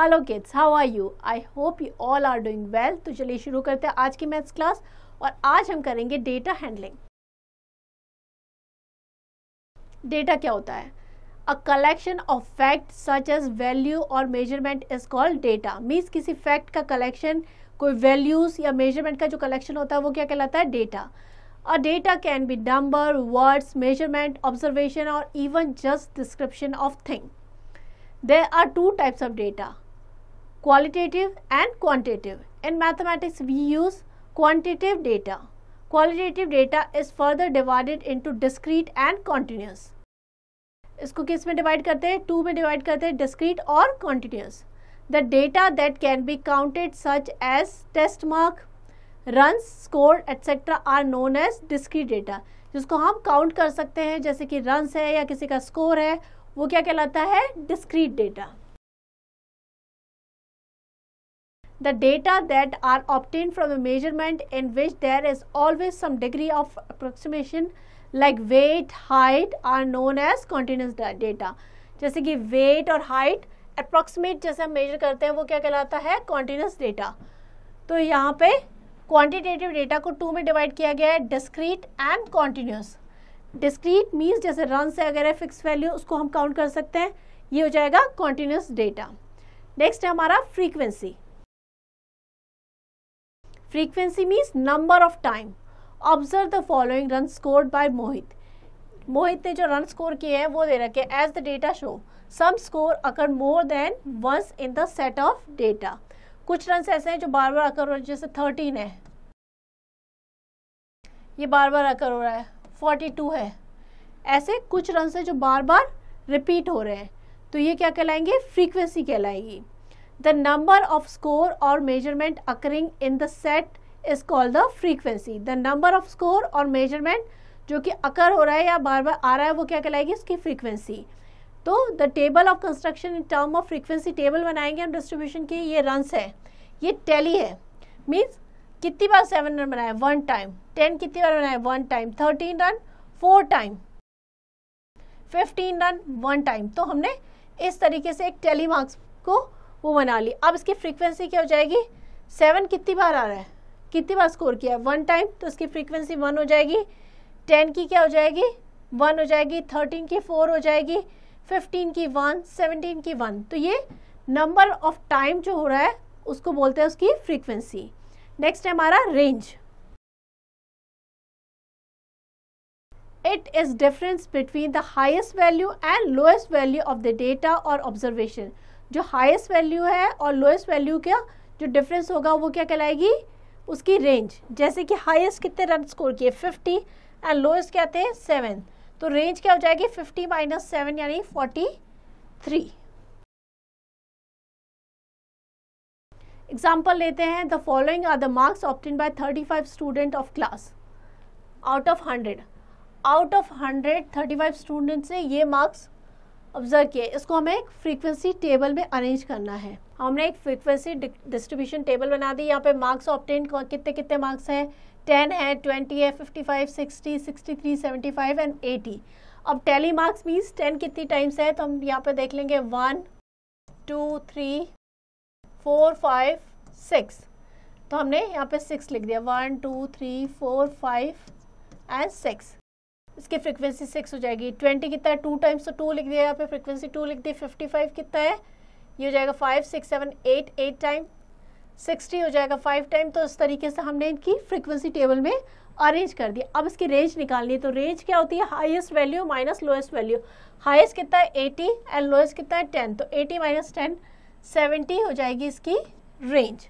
Hello kids how are you I hope you all are doing well तो चलिए शुरू करते हैं आज की मैथ्स क्लास और आज हम करेंगे डेटा हैंडलिंग डेटा क्या होता है a collection of fact such as value और measurement is called data means किसी फैक्ट का कलेक्शन कोई वैल्यूज या मेजरमेंट का जो कलेक्शन होता है वो क्या कहलाता है data a data can be number words measurement observation और even just description of thing there are two types of data qualitative and quantitative. In mathematics, we use quantitative data. Qualitative data is further divided into discrete and continuous. इसको किस में divide करते हैं to में divide करते हैं discrete और continuous the data that can be counted such as test mark run score etcetera are known as discrete data जिसको हम काउंट कर सकते हैं जैसे कि रन्स है या किसी का स्कोर है वो क्या कहलाता है discrete data the data that are obtained from a measurement in which there is always some degree of approximation like weight height are known as continuous data जैसे कि वेट और हाइट अप्रोक्सीमेट जैसे हम मेजर करते हैं वो क्या कहलाता है कॉन्टीन्यूस डेटा तो यहाँ पे क्वान्टिटेटिव डेटा को टू में डिवाइड किया गया है discrete and continuous discrete means जैसे रन से अगर है फिक्स वैल्यू उसको हम काउंट कर सकते हैं ये हो जाएगा कॉन्टीन्यूस डेटा नेक्स्ट है हमारा frequency frequency means number of time observe the following run score by Mohit Mohit ने जो रन स्कोर किए हैं वो दे रखे as the data show some score occur more than once in the set of data कुछ रन ऐसे हैं जो बार बार अकर हो रहे हैं जैसे थर्टीन है ये बार बार अकर हो रहा है फोर्टी टू है ऐसे कुछ रन है जो बार बार रिपीट हो रहे हैं तो ये क्या कहलाएंगे फ्रीक्वेंसी कहलाएगी the number of score or measurement occurring in the set is called the frequency the number of score or measurement जो कि अकर हो रहा है या बार बार आ रहा है वो क्या कहलाएगी उसकी फ्रीक्वेंसी तो the table of construction in term of frequency table बनाएंगे हम डिस्ट्रीब्यूशन के ये रन है ये टैली है मीन्स कितनी बार सेवन रन बनाए वन टाइम टेन कितनी बार बनाए one time thirteen run four time fifteen run one time तो हमने इस तरीके से एक टेली मार्क्स को वो बना ली अब इसकी फ्रीक्वेंसी क्या हो जाएगी सेवन कितनी बार आ रहा है कितनी बार स्कोर किया है वन टाइम तो इसकी फ्रीक्वेंसी वन हो जाएगी टेन की क्या हो जाएगी वन हो जाएगी थर्टीन की फोर हो जाएगी फिफ्टीन की वन सेवनटीन की वन तो ये नंबर ऑफ टाइम जो हो रहा है उसको बोलते हैं उसकी फ्रीक्वेंसी नेक्स्ट है हमारा range it is difference between the highest value and lowest value of the data और ऑब्जर्वेशन जो हाईएस्ट वैल्यू है और लोएस्ट वैल्यू का जो डिफरेंस होगा वो क्या कहलाएगी उसकी रेंज जैसे कि हाईएस्ट कितने रन स्कोर किए 50 एंड लोएस्ट क्या थे 7 तो रेंज क्या हो जाएगी 50 माइनस सेवन यानी 43 एग्जाम्पल लेते हैं the following are the marks obtain by 35 student of class out of 100 out of 100 35 students ने ये मार्क्स ऑब्जर्व किया इसको हमें एक फ्रीक्वेंसी टेबल में अरेंज करना है हमने एक फ्रीक्वेंसी डिस्ट्रीब्यूशन टेबल बना दी यहाँ पे मार्क्स ऑप्टेन कितने कितने मार्क्स हैं टेन है ट्वेंटी है fifty five sixty sixty three seventy five and eighty अब टेली मार्क्स मीन्स टेन कितनी टाइम्स है तो हम यहाँ पे देख लेंगे one two three four five six तो हमने यहाँ पे सिक्स लिख दिया one two three four five and six इसकी फ्रिक्वेंसी सिक्स हो जाएगी ट्वेंटी कितना है टू टाइम्स तो टू लिख दिया यहाँ पे फ्रिक्वेंसी टू लिख दी फिफ्टी फाइव कितना है ये हो जाएगा five six seven eight eight time sixty हो जाएगा फाइव टाइम तो इस तरीके से हमने इनकी फ्रिक्वेंसी टेबल में अरेंज कर दिया अब इसकी रेंज निकालनी है तो रेंज क्या होती है highest value minus lowest value highest कितना है एटी एंड लोएस्ट कितना है टेन तो एटी माइनस टेन सेवेंटी हो जाएगी इसकी रेंज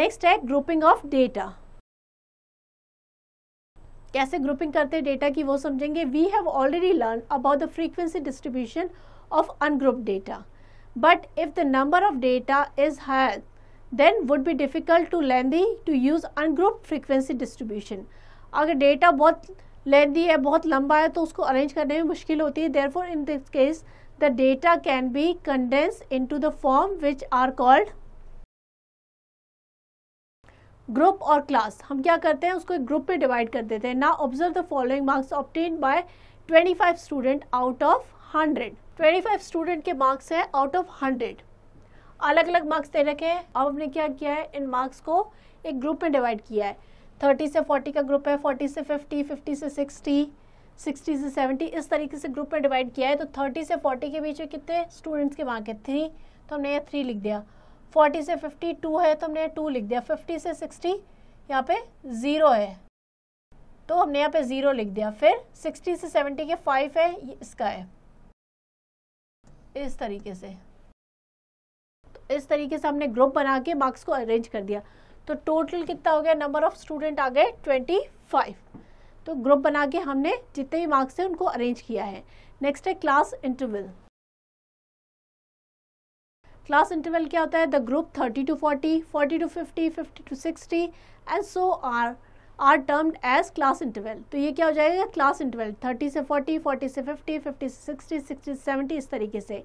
नेक्स्ट है ग्रुपिंग ऑफ डेटा कैसे ग्रुपिंग करते हैं डेटा की वो समझेंगे we have already learn about the frequency distribution of ungroup data but if the number of data is higher then would be difficult to lengthy to use ungroup frequency distribution अगर data बहुत lengthy है बहुत लंबा है तो उसको arrange करने में मुश्किल होती है therefore in this case the data can be condense into the form which are called group और क्लास हम क्या करते हैं उसको एक ग्रुप पे डिवाइड कर देते हैं ना observe the following marks obtain by 25 student out of 100 25 student के मार्क्स हैं आउट ऑफ 100 अलग अलग मार्क्स दे रखे हैं अब हमने क्या किया है इन मार्क्स को एक ग्रुप में डिवाइड किया है 30 से 40 का ग्रुप है 40 से 50 50 से 60 60 से 70 इस तरीके से ग्रुप में डिवाइड किया है तो 30 से 40 के बीच में कितने स्टूडेंट्स के मार्क है थ्री तो हमने यह थ्री लिख दिया 40 से टू है तो हमने टू लिख दिया 50 से 60 यहाँ पे ज़ीरो है तो हमने यहाँ पे ज़ीरो लिख दिया फिर 60 से 70 के फाइव है ये इसका है इस तरीके से तो इस तरीके से हमने ग्रुप बना के मार्क्स को अरेंज कर दिया तो टोटल कितना हो गया नंबर ऑफ स्टूडेंट आ गए ट्वेंटी फाइव तो ग्रुप बना के हमने जितने भी मार्क्स हैं उनको अरेंज किया है नेक्स्ट है क्लास इंटरवल क्लास इंटरवल क्या होता है the group 30 to 40, 40 to 50, 50 to 60 and so are are termed as class interval तो ये क्या हो जाएगा क्लास इंटरवल 30 से 40, 40 से 50, 50 से 60, 60 से 70 इस तरीके से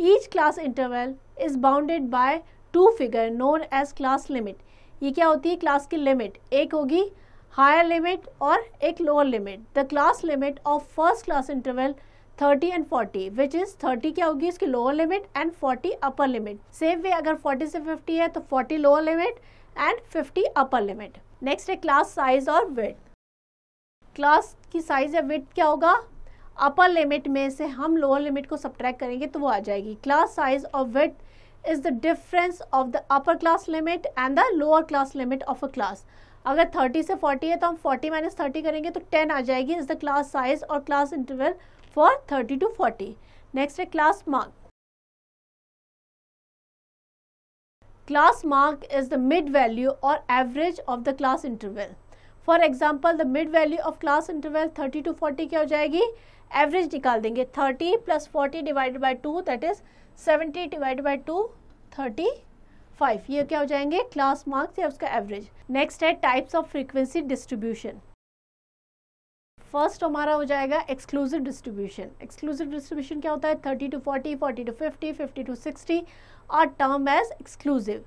each class interval is bounded by two figure known as class limit ये क्या होती है क्लास की लिमिट एक होगी हायर लिमिट और एक lower limit the class limit of first class interval thirty and forty which is thirty क्या होगी इसकी lower limit and forty upper limit same way अगर फोर्टी से फिफ्टी है तो forty lower limit and fifty upper limit next है class size और width class की साइज या वेट क्या होगा अपर लिमिट में से हम लोअर लिमिट को सब्ट्रैक्ट करेंगे तो वो आ जाएगी क्लास साइज और width is the difference of the upper class limit and the lower class limit of a class अगर थर्टी से फोर्टी है तो हम फोर्टी माइनस थर्टी करेंगे तो टेन आ जाएगी इज द क्लास साइज और class interval for thirty to forty next है class mark class mark is the mid value और average of the class interval for example the mid value of class interval thirty to forty क्या हो जाएगी average निकाल देंगे thirty plus forty divide by two that is seventy divide by two thirty five ये क्या हो जाएंगे class marks या उसका एवरेज नेक्स्ट है types of frequency distribution first हमारा हो जाएगा एक्सक्लूसिव डिस्ट्रीब्यूशन एक्सक्लूसिव डिस्ट्रीब्यूशन क्या होता है thirty to forty forty to fifty fifty to sixty और term as exclusive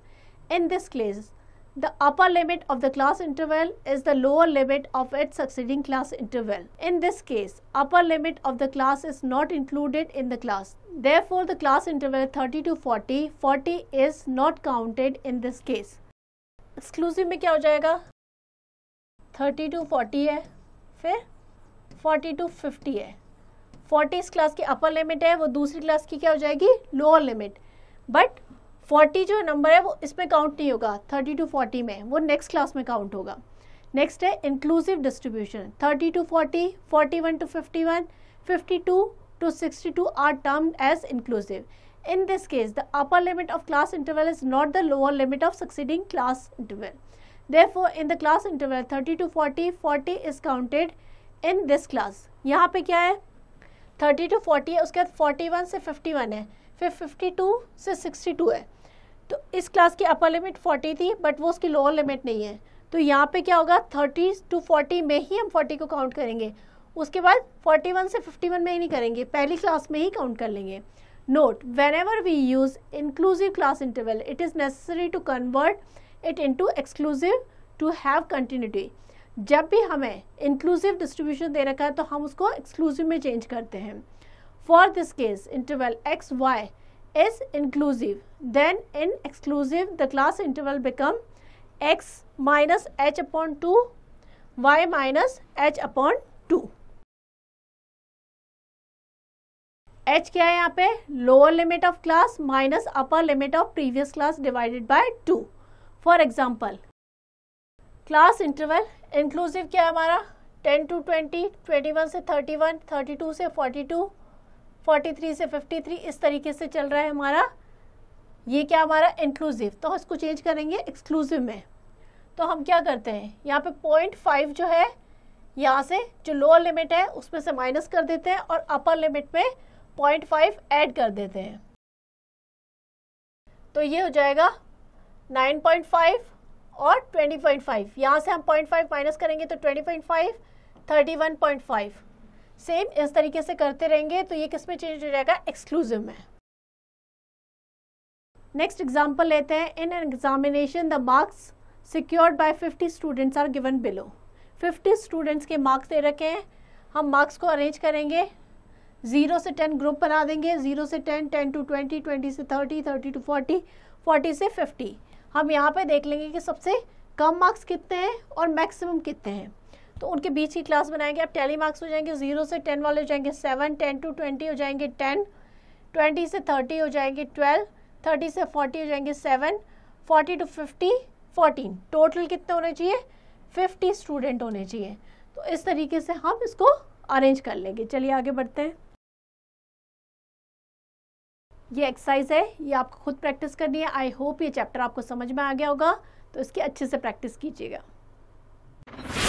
in this case The upper limit of the class interval is the lower limit of its succeeding class interval. In this case, upper limit of the class is not included in the class. Therefore, the class interval 30 to 40, 40 is not counted in this case. Exclusive में क्या हो जाएगा 30 to 40 है फिर 40 to 50 है 40 इस class की upper limit है वो दूसरी क्लास की क्या हो जाएगी लोअर लिमिट बट फोर्टी जो नंबर है वो इसमें काउंट नहीं होगा थर्टी टू फोर्टी में वो नेक्स्ट क्लास में काउंट होगा नेक्स्ट है inclusive distribution thirty to forty one to fifty one fifty two to sixty two are term as inclusive in this case the upper limit of class interval is not the lower limit of succeeding class interval there in the class interval thirty to forty forty is counted in this class यहाँ पे क्या है thirty to 40 है उसके बाद forty one से fifty one है फिर फिफ्टी टू से सिक्सटी टू है तो इस क्लास की अपर लिमिट 40 थी बट वो उसकी लोअर लिमिट नहीं है तो यहाँ पे क्या होगा 30 टू 40 में ही हम 40 को काउंट करेंगे उसके बाद 41 से 51 में ही नहीं करेंगे पहली क्लास में ही काउंट कर लेंगे note whenever we use inclusive class interval it is necessary to convert it into exclusive to have continuity जब भी हमें इंक्लूसिव डिस्ट्रीब्यूशन दे रखा है तो हम उसको एक्सक्लूसिव में चेंज करते हैं for this case interval X Y is inclusive then in exclusive the class interval become x minus h upon 2 y minus h upon 2 h क्या है यहाँ पे lower limit of class minus upper limit of previous class divided by two for example class interval inclusive क्या है हमारा 10 to 20, 21 से 31, 32 से 42, 43 से 53 इस तरीके से चल रहा है हमारा ये क्या हमारा इंक्लूसिव तो इसको चेंज करेंगे एक्सक्लूसिव में तो हम क्या करते हैं यहाँ पे पॉइंट फाइव जो है यहाँ से जो लोअर लिमिट है उसमें से माइनस कर देते हैं और अपर लिमिट में पॉइंट फाइव ऐड कर देते हैं तो ये हो जाएगा नाइन पॉइंट फाइव और ट्वेंटी पॉइंट फाइव यहाँ से हम पॉइंट फाइव माइनस करेंगे तो twenty point five thirty one point five same इस तरीके से करते रहेंगे तो ये किस में चेंज हो जाएगा एक्सक्लूसिव में नेक्स्ट एग्जाम्पल लेते हैं in an examination the marks secured by 50 students are given below 50 students के मार्क्स दे रखे हैं हम मार्क्स को अरेंज करेंगे ज़ीरो से टेन ग्रुप बना देंगे ज़ीरो से ten ten to twenty twenty से thirty thirty to forty forty से फिफ्टी हम यहाँ पे देख लेंगे कि सबसे कम मार्क्स कितने हैं और मैक्सिमम कितने हैं तो उनके बीच की क्लास बनाएंगे आप टेली मार्क्स हो जाएंगे जीरो से टेन वाले हो जाएंगे सेवन टेन टू ट्वेंटी हो जाएंगे टेन ट्वेंटी से थर्टी हो जाएंगे ट्वेल्व थर्टी से फोर्टी हो जाएंगे seven forty to fifty fourteen total कितने होने चाहिए फिफ्टी स्टूडेंट होने चाहिए तो इस तरीके से हम इसको अरेंज कर लेंगे चलिए आगे बढ़ते हैं ये एक्सरसाइज है ये आपको खुद प्रैक्टिस करनी है आई होप ये चैप्टर आपको समझ में आ गया होगा तो इसकी अच्छे से प्रैक्टिस कीजिएगा